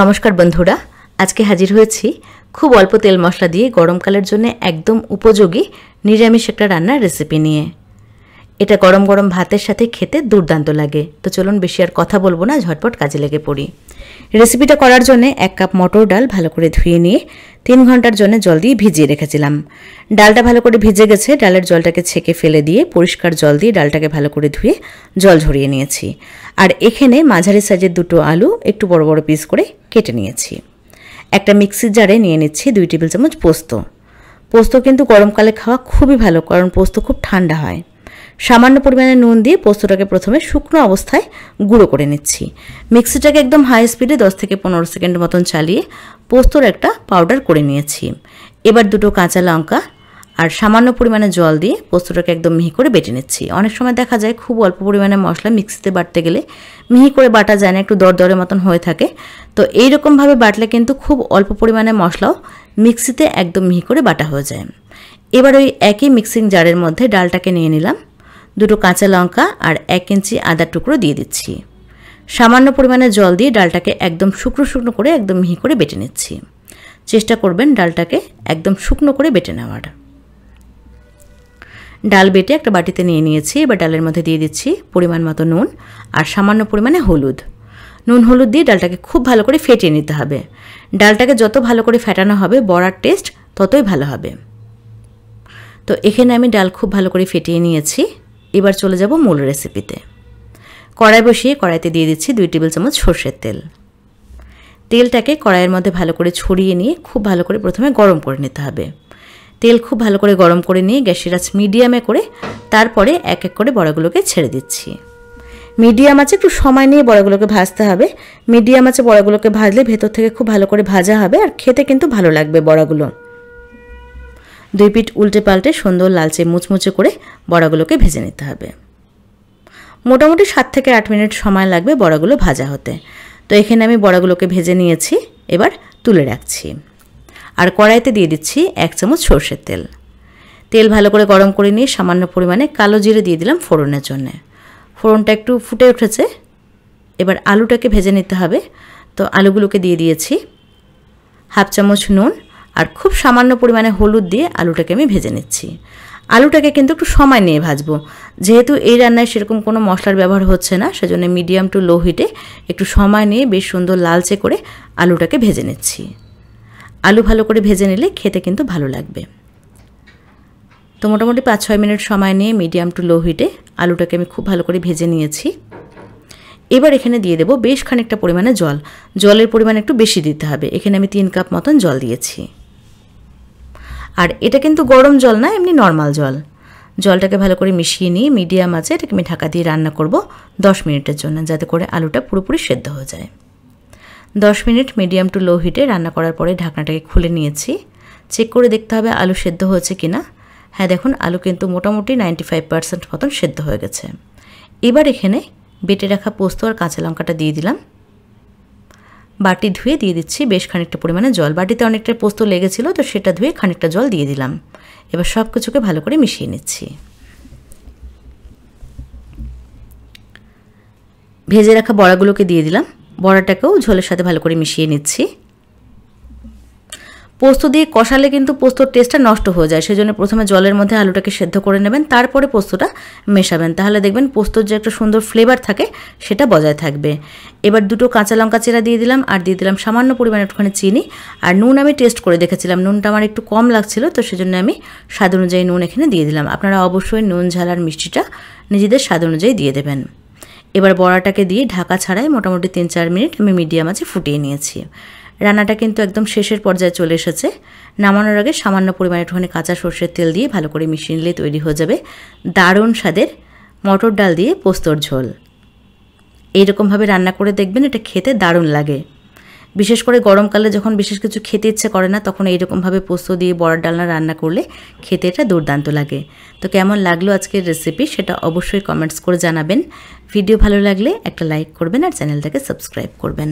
নমস্কার বন্ধুরা আজকে হাজির হয়েছি খুব অল্প তেল মশলা দিয়ে গরমকালের জন্য একদম উপযোগী নিরামিষ একটা রান্নার রেসিপি নিয়ে এটা গরম গরম ভাতের সাথে খেতে দুর্দান্ত লাগে তো চলুন বেশি আর কথা বলবো না ঝটপট কাজে লেগে পড়ি রেসিপিটা করার জন্য এক কাপ মটর ডাল ভালো করে ধুয়ে নিয়ে তিন ঘন্টার জন্য জল দিয়ে ভিজিয়ে রেখেছিলাম ডালটা ভালো করে ভিজে গেছে ডালের জলটাকে ছেঁকে ফেলে দিয়ে পরিষ্কার জল দিয়ে ডালটাকে ভালো করে ধুয়ে জল ঝরিয়ে নিয়েছি আর এখানে মাঝারি সাইজের দুটো আলু একটু বড় বড় পিস করে কেটে নিয়েছি একটা মিক্সির জারে নিয়ে নিচ্ছি দুই টেবিল চামচ পোস্ত পোস্ত কিন্তু গরমকালে খাওয়া খুবই ভালো কারণ পোস্ত খুব ঠান্ডা হয় সামান্য পরিমাণে নুন দিয়ে পোস্তটাকে প্রথমে শুকনো অবস্থায় গুঁড়ো করে নিচ্ছি মিক্সিটাকে একদম হাই স্পিডে দশ থেকে পনেরো সেকেন্ড মতন চালিয়ে পোস্তর একটা পাউডার করে নিয়েছি এবার দুটো কাঁচা লঙ্কা আর সামান্য পরিমাণে জল দিয়ে পোস্তটাকে একদম মিহি করে বেটে নিচ্ছি অনেক সময় দেখা যায় খুব অল্প পরিমাণে মশলা মিক্সিতে বাটতে গেলে মিহি করে বাটা যায় না একটু দরদরের মতন হয়ে থাকে তো এইরকমভাবে বাটলে কিন্তু খুব অল্প পরিমাণে মশলাও মিক্সিতে একদম মিহি করে বাটা হয়ে যায় এবার ওই একই মিক্সিং জারের মধ্যে ডালটাকে নিয়ে নিলাম দুটো কাঁচা লঙ্কা আর এক ইঞ্চি আদার টুকরো দিয়ে দিচ্ছি সামান্য পরিমাণে জল দিয়ে ডালটাকে একদম শুকনো শুকনো করে একদম মিহি করে বেটে নিচ্ছি চেষ্টা করবেন ডালটাকে একদম শুকনো করে বেটে নেওয়ার ডাল বেটে একটা বাটিতে নিয়ে নিয়েছি এবার ডালের মধ্যে দিয়ে দিচ্ছি পরিমাণ মতো নুন আর সামান্য পরিমাণে হলুদ নুন হলুদ দিয়ে ডালটাকে খুব ভালো করে ফেটিয়ে নিতে হবে ডালটাকে যত ভালো করে ফেটানো হবে বড়ার টেস্ট ততই ভালো হবে তো এখানে আমি ডাল খুব ভালো করে ফেটিয়ে নিয়েছি এবার চলে যাব মূল রেসিপিতে কড়াই বসিয়ে কড়াইতে দিয়ে দিচ্ছি দুই টেবিল চামচ সর্ষের তেল তেলটাকে কড়াইয়ের মধ্যে ভালো করে ছড়িয়ে নিয়ে খুব ভালো করে প্রথমে গরম করে নিতে হবে তেল খুব ভালো করে গরম করে নিয়ে গ্যাসের আঁচ মিডিয়ামে করে তারপরে এক এক করে বড়াগুলোকে ছেড়ে দিচ্ছি মিডিয়াম আছে একটু সময় নিয়ে বড়াগুলোকে ভাজতে হবে মিডিয়াম আছে বড়াগুলোকে ভাজলে ভেতর থেকে খুব ভালো করে ভাজা হবে আর খেতে কিন্তু ভালো লাগবে বড়াগুলো দুই পিঠ উল্টে পাল্টে সুন্দর লালচে মুচমুচে করে বড়াগুলোকে ভেজে নিতে হবে মোটামুটি সাত থেকে আট মিনিট সময় লাগবে বড়াগুলো ভাজা হতে তো এখানে আমি বড়াগুলোকে ভেজে নিয়েছি এবার তুলে রাখছি আর কড়াইতে দিয়ে দিচ্ছি এক চামচ সর্ষের তেল তেল ভালো করে গরম করে নিয়ে সামান্য পরিমাণে কালো জিরে দিয়ে দিলাম ফোড়নের জন্য ফোড়নটা একটু ফুটে উঠেছে এবার আলুটাকে ভেজে নিতে হবে তো আলুগুলোকে দিয়ে দিয়েছি হাফ চামচ নুন আর খুব সামান্য পরিমাণে হলুদ দিয়ে আলুটাকে আমি ভেজে নিচ্ছি আলুটাকে কিন্তু একটু সময় নিয়ে ভাজবো যেহেতু এই রান্নায় সেরকম কোনো মশলার ব্যবহার হচ্ছে না সেজন্য মিডিয়াম টু লো হিটে একটু সময় নিয়ে বেশ সুন্দর লালচে করে আলুটাকে ভেজে নিচ্ছি আলু ভালো করে ভেজে নিলে খেতে কিন্তু ভালো লাগবে তো মোটামুটি পাঁচ ছয় মিনিট সময় নিয়ে মিডিয়াম টু লো হিটে আলুটাকে আমি খুব ভালো করে ভেজে নিয়েছি এবার এখানে দিয়ে দেবো বেশ খানিকটা পরিমাণে জল জলের পরিমাণ একটু বেশি দিতে হবে এখানে আমি তিন কাপ মতন জল দিয়েছি আর এটা কিন্তু গরম জল না এমনি নর্মাল জল জলটাকে ভালো করে মিশিয়ে নিয়ে মিডিয়াম আছে এটাকে আমি ঢাকা দিয়ে রান্না করব 10 মিনিটের জন্য যাতে করে আলুটা পুরোপুরি সেদ্ধ হয়ে যায় দশ মিনিট মিডিয়াম টু লো হিটে রান্না করার পরে ঢাকনাটাকে খুলে নিয়েছি চেক করে দেখতে হবে আলু সেদ্ধ হয়েছে কি না হ্যাঁ দেখুন আলু কিন্তু মোটামুটি নাইনটি ফাইভ পার্সেন্ট মতন সেদ্ধ হয়ে গেছে এবার এখানে বেটে রাখা পোস্ত আর কাঁচা লঙ্কাটা দিয়ে দিলাম বাটি ধুয়ে দিয়ে দিচ্ছি বেশ খানিকটা পরিমাণে জল বাটিতে অনেকটা পোস্ত লেগেছিলো তো সেটা ধুয়ে খানিকটা জল দিয়ে দিলাম এবার সব কিছুকে ভালো করে মিশিয়ে নিচ্ছি ভেজে রাখা বড়াগুলোকে দিয়ে দিলাম বড়াটাকেও ঝোলের সাথে ভালো করে মিশিয়ে নিচ্ছি পোস্ত দিয়ে কষালে কিন্তু পোস্তর টেস্টটা নষ্ট হয়ে যায় সেজন্য প্রথমে জলের মধ্যে আলুটাকে সেদ্ধ করে নেবেন তারপরে পোস্তটা মেশাবেন তাহলে দেখবেন পোস্তর যে একটা সুন্দর ফ্লেভার থাকে সেটা বজায় থাকবে এবার দুটো কাঁচা লঙ্কা চেরা দিয়ে দিলাম আর দিয়ে দিলাম সামান্য পরিমাণে একটুখানি চিনি আর নুন আমি টেস্ট করে দেখেছিলাম নুনটা আমার একটু কম লাগছিল তো সেজন্য আমি স্বাদ অনুযায়ী নুন এখানে দিয়ে দিলাম আপনারা অবশ্যই নুন ঝাল আর মিষ্টিটা নিজেদের স্বাদ অনুযায়ী দিয়ে দেবেন এবার বড়াটাকে দিয়ে ঢাকা ছাড়াই মোটামুটি তিন চার মিনিট আমি মিডিয়াম আছে ফুটিয়ে নিয়েছি রান্নাটা কিন্তু একদম শেষের পর্যায়ে চলে এসেছে নামানোর আগে সামান্য পরিমাণে একটুখানি কাঁচা সর্ষের তেল দিয়ে ভালো করে মিশিয়ে নিলে তৈরি হয়ে যাবে দারুণ স্বাদের মটর ডাল দিয়ে পোস্তর ঝোল এইরকমভাবে রান্না করে দেখবেন এটা খেতে দারুণ লাগে বিশেষ করে গরমকালে যখন বিশেষ কিছু খেতে ইচ্ছে করে না তখন এইরকমভাবে পোস্ত দিয়ে বড়ার ডালনা রান্না করলে খেতে এটা দুর্দান্ত লাগে তো কেমন লাগলো আজকের রেসিপি সেটা অবশ্যই কমেন্টস করে জানাবেন ভিডিও ভালো লাগলে একটা লাইক করবেন আর চ্যানেলটাকে সাবস্ক্রাইব করবেন